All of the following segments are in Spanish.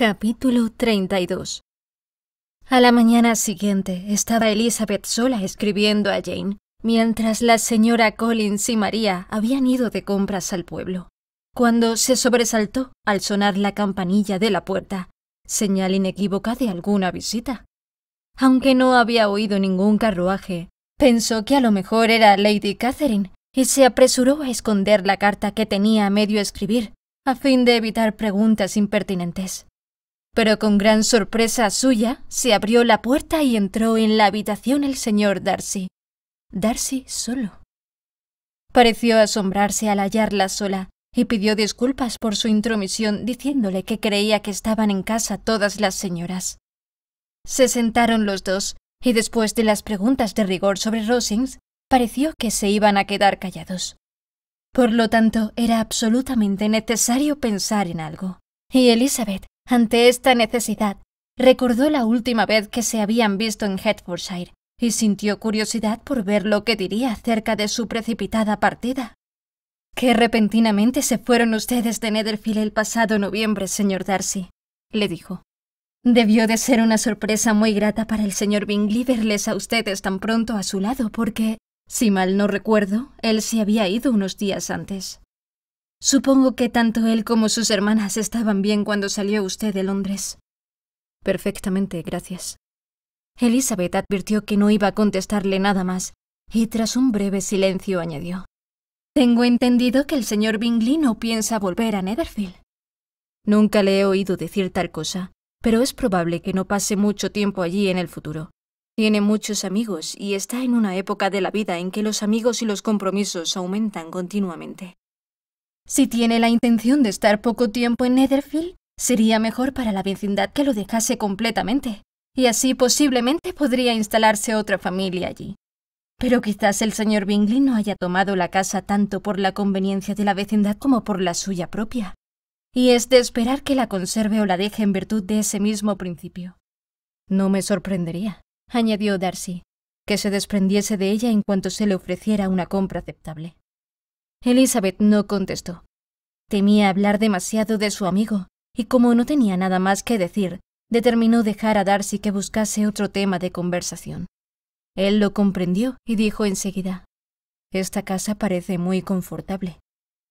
Capítulo 32 A la mañana siguiente estaba Elizabeth sola escribiendo a Jane, mientras la señora Collins y María habían ido de compras al pueblo, cuando se sobresaltó al sonar la campanilla de la puerta, señal inequívoca de alguna visita. Aunque no había oído ningún carruaje, pensó que a lo mejor era Lady Catherine y se apresuró a esconder la carta que tenía a medio escribir, a fin de evitar preguntas impertinentes. Pero con gran sorpresa suya, se abrió la puerta y entró en la habitación el señor Darcy. Darcy solo. Pareció asombrarse al hallarla sola y pidió disculpas por su intromisión diciéndole que creía que estaban en casa todas las señoras. Se sentaron los dos y después de las preguntas de rigor sobre Rosings, pareció que se iban a quedar callados. Por lo tanto, era absolutamente necesario pensar en algo, y Elizabeth ante esta necesidad, recordó la última vez que se habían visto en Hertfordshire y sintió curiosidad por ver lo que diría acerca de su precipitada partida. Qué repentinamente se fueron ustedes de Netherfield el pasado noviembre, señor Darcy, le dijo. Debió de ser una sorpresa muy grata para el señor Bingley verles a ustedes tan pronto a su lado, porque, si mal no recuerdo, él se había ido unos días antes. Supongo que tanto él como sus hermanas estaban bien cuando salió usted de Londres. Perfectamente, gracias. Elizabeth advirtió que no iba a contestarle nada más, y tras un breve silencio añadió. Tengo entendido que el señor Bingley no piensa volver a Netherfield. Nunca le he oído decir tal cosa, pero es probable que no pase mucho tiempo allí en el futuro. Tiene muchos amigos y está en una época de la vida en que los amigos y los compromisos aumentan continuamente. Si tiene la intención de estar poco tiempo en Netherfield, sería mejor para la vecindad que lo dejase completamente, y así posiblemente podría instalarse otra familia allí. Pero quizás el señor Bingley no haya tomado la casa tanto por la conveniencia de la vecindad como por la suya propia, y es de esperar que la conserve o la deje en virtud de ese mismo principio. No me sorprendería, añadió Darcy, que se desprendiese de ella en cuanto se le ofreciera una compra aceptable. Elizabeth no contestó. Temía hablar demasiado de su amigo, y como no tenía nada más que decir, determinó dejar a Darcy que buscase otro tema de conversación. Él lo comprendió y dijo enseguida, Esta casa parece muy confortable.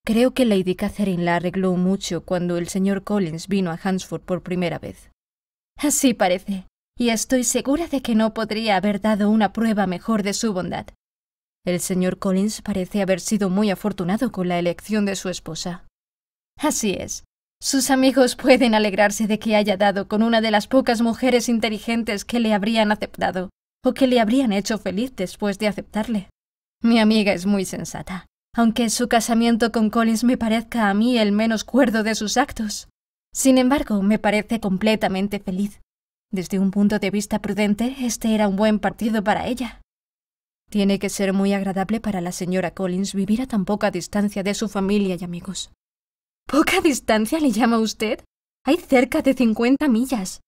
Creo que Lady Catherine la arregló mucho cuando el señor Collins vino a Hansford por primera vez. Así parece, y estoy segura de que no podría haber dado una prueba mejor de su bondad. El señor Collins parece haber sido muy afortunado con la elección de su esposa. Así es. Sus amigos pueden alegrarse de que haya dado con una de las pocas mujeres inteligentes que le habrían aceptado, o que le habrían hecho feliz después de aceptarle. Mi amiga es muy sensata, aunque su casamiento con Collins me parezca a mí el menos cuerdo de sus actos. Sin embargo, me parece completamente feliz. Desde un punto de vista prudente, este era un buen partido para ella. Tiene que ser muy agradable para la señora Collins vivir a tan poca distancia de su familia y amigos. ¿Poca distancia le llama usted? Hay cerca de cincuenta millas.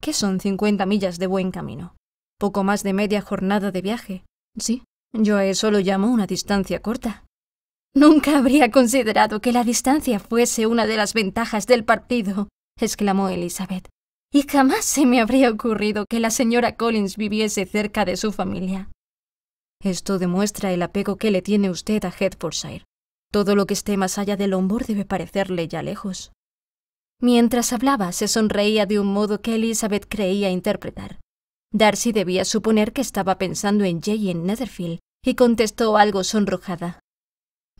¿Qué son cincuenta millas de buen camino? Poco más de media jornada de viaje. Sí, yo a eso lo llamo una distancia corta. Nunca habría considerado que la distancia fuese una de las ventajas del partido, exclamó Elizabeth. Y jamás se me habría ocurrido que la señora Collins viviese cerca de su familia. Esto demuestra el apego que le tiene usted a Hedfordshire. Todo lo que esté más allá del hombro debe parecerle ya lejos. Mientras hablaba, se sonreía de un modo que Elizabeth creía interpretar. Darcy debía suponer que estaba pensando en Jay en Netherfield, y contestó algo sonrojada.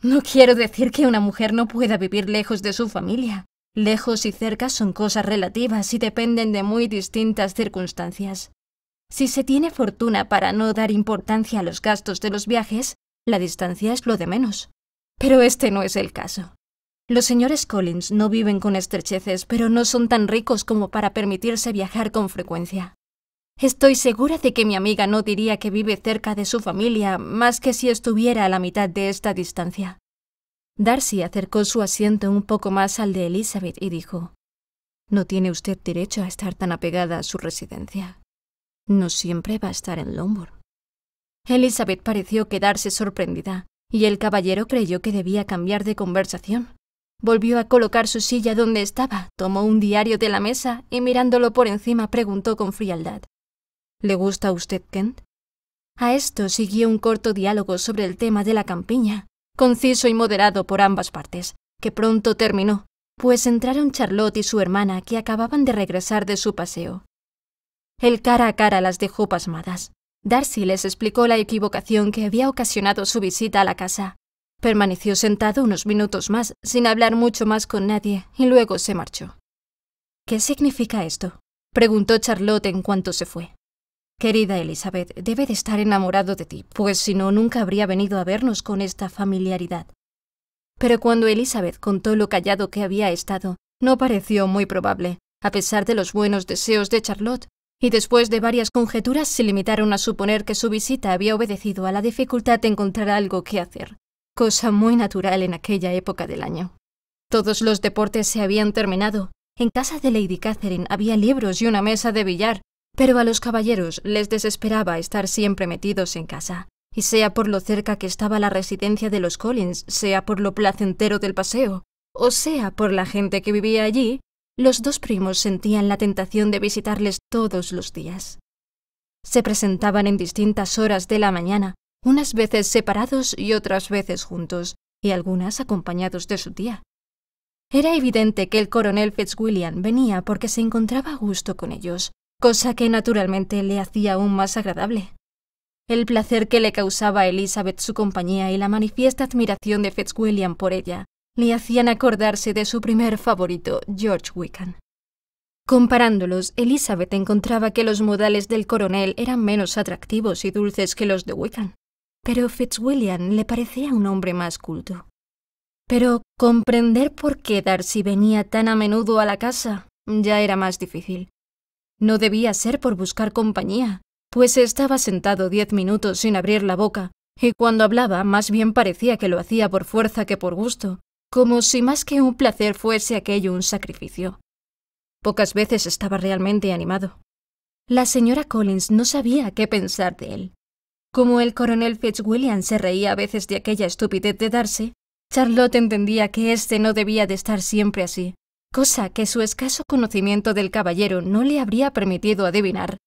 No quiero decir que una mujer no pueda vivir lejos de su familia. Lejos y cerca son cosas relativas y dependen de muy distintas circunstancias. Si se tiene fortuna para no dar importancia a los gastos de los viajes, la distancia es lo de menos. Pero este no es el caso. Los señores Collins no viven con estrecheces, pero no son tan ricos como para permitirse viajar con frecuencia. Estoy segura de que mi amiga no diría que vive cerca de su familia más que si estuviera a la mitad de esta distancia. Darcy acercó su asiento un poco más al de Elizabeth y dijo, No tiene usted derecho a estar tan apegada a su residencia no siempre va a estar en Longbourn. Elizabeth pareció quedarse sorprendida, y el caballero creyó que debía cambiar de conversación. Volvió a colocar su silla donde estaba, tomó un diario de la mesa y mirándolo por encima preguntó con frialdad. ¿Le gusta a usted Kent? A esto siguió un corto diálogo sobre el tema de la campiña, conciso y moderado por ambas partes, que pronto terminó, pues entraron Charlotte y su hermana que acababan de regresar de su paseo. El cara a cara las dejó pasmadas. Darcy les explicó la equivocación que había ocasionado su visita a la casa. Permaneció sentado unos minutos más, sin hablar mucho más con nadie, y luego se marchó. ¿Qué significa esto? preguntó Charlotte en cuanto se fue. Querida Elizabeth, debe de estar enamorado de ti, pues si no, nunca habría venido a vernos con esta familiaridad. Pero cuando Elizabeth contó lo callado que había estado, no pareció muy probable, a pesar de los buenos deseos de Charlotte, y después de varias conjeturas se limitaron a suponer que su visita había obedecido a la dificultad de encontrar algo que hacer, cosa muy natural en aquella época del año. Todos los deportes se habían terminado. En casa de Lady Catherine había libros y una mesa de billar, pero a los caballeros les desesperaba estar siempre metidos en casa, y sea por lo cerca que estaba la residencia de los Collins, sea por lo placentero del paseo, o sea por la gente que vivía allí, los dos primos sentían la tentación de visitarles todos los días. Se presentaban en distintas horas de la mañana, unas veces separados y otras veces juntos, y algunas acompañados de su tía. Era evidente que el coronel Fitzwilliam venía porque se encontraba a gusto con ellos, cosa que naturalmente le hacía aún más agradable. El placer que le causaba a Elizabeth su compañía y la manifiesta admiración de Fitzwilliam por ella le hacían acordarse de su primer favorito, George Wickham. Comparándolos, Elizabeth encontraba que los modales del coronel eran menos atractivos y dulces que los de Wickham, pero Fitzwilliam le parecía un hombre más culto. Pero comprender por qué Darcy venía tan a menudo a la casa ya era más difícil. No debía ser por buscar compañía, pues estaba sentado diez minutos sin abrir la boca, y cuando hablaba más bien parecía que lo hacía por fuerza que por gusto, como si más que un placer fuese aquello un sacrificio. Pocas veces estaba realmente animado. La señora Collins no sabía qué pensar de él. Como el coronel Fitzwilliam se reía a veces de aquella estupidez de darse, Charlotte entendía que éste no debía de estar siempre así, cosa que su escaso conocimiento del caballero no le habría permitido adivinar.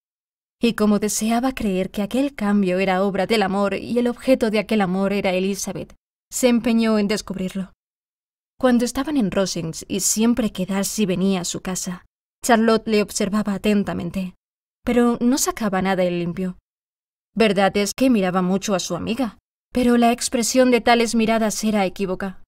Y como deseaba creer que aquel cambio era obra del amor y el objeto de aquel amor era Elizabeth, se empeñó en descubrirlo. Cuando estaban en Rosings y siempre que Darcy venía a su casa, Charlotte le observaba atentamente, pero no sacaba nada en limpio. Verdad es que miraba mucho a su amiga, pero la expresión de tales miradas era equívoca.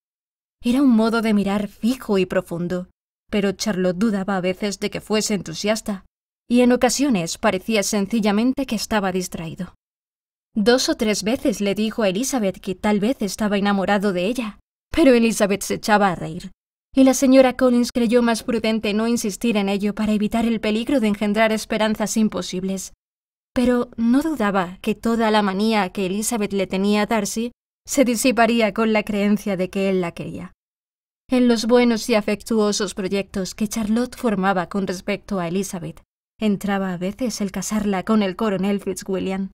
Era un modo de mirar fijo y profundo, pero Charlotte dudaba a veces de que fuese entusiasta, y en ocasiones parecía sencillamente que estaba distraído. Dos o tres veces le dijo a Elizabeth que tal vez estaba enamorado de ella, pero Elizabeth se echaba a reír, y la señora Collins creyó más prudente no insistir en ello para evitar el peligro de engendrar esperanzas imposibles. Pero no dudaba que toda la manía que Elizabeth le tenía a Darcy se disiparía con la creencia de que él la quería. En los buenos y afectuosos proyectos que Charlotte formaba con respecto a Elizabeth, entraba a veces el casarla con el coronel Fitzwilliam.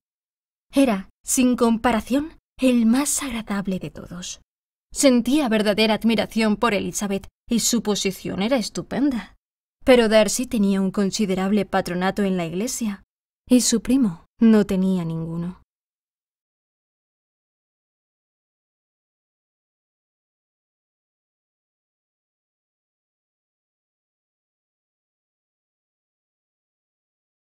Era, sin comparación, el más agradable de todos. Sentía verdadera admiración por Elizabeth y su posición era estupenda. Pero Darcy tenía un considerable patronato en la iglesia y su primo no tenía ninguno.